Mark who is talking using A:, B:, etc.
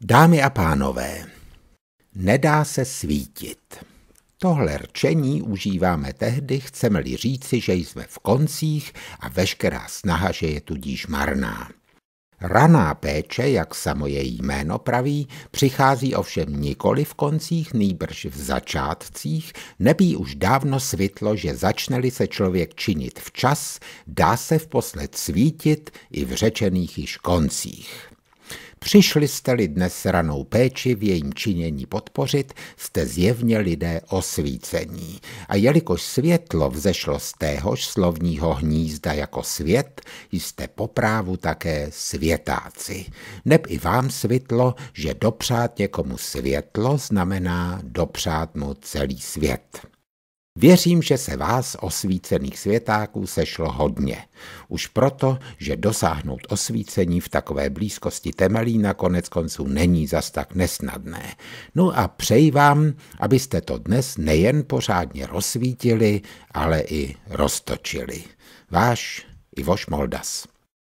A: Dámy a pánové, nedá se svítit. Tohle rčení užíváme tehdy, chceme-li říci, že jsme v koncích a veškerá snaha, že je tudíž marná. Raná péče, jak samo její jméno praví, přichází ovšem nikoli v koncích, nýbrž v začátcích, nebí už dávno světlo, že začne-li se člověk činit včas, dá se v posled svítit i v řečených již koncích. Přišli jste-li dnes ranou péči v jejím činění podpořit, jste zjevně lidé osvícení. A jelikož světlo vzešlo z téhož slovního hnízda jako svět, jste po právu také světáci. Neb i vám světlo, že dopřát někomu světlo znamená dopřát mu celý svět. Věřím, že se vás, osvícených světáků, sešlo hodně. Už proto, že dosáhnout osvícení v takové blízkosti na konec konců není zas tak nesnadné. No a přeji vám, abyste to dnes nejen pořádně rozsvítili, ale i roztočili. Váš Ivoš Moldas.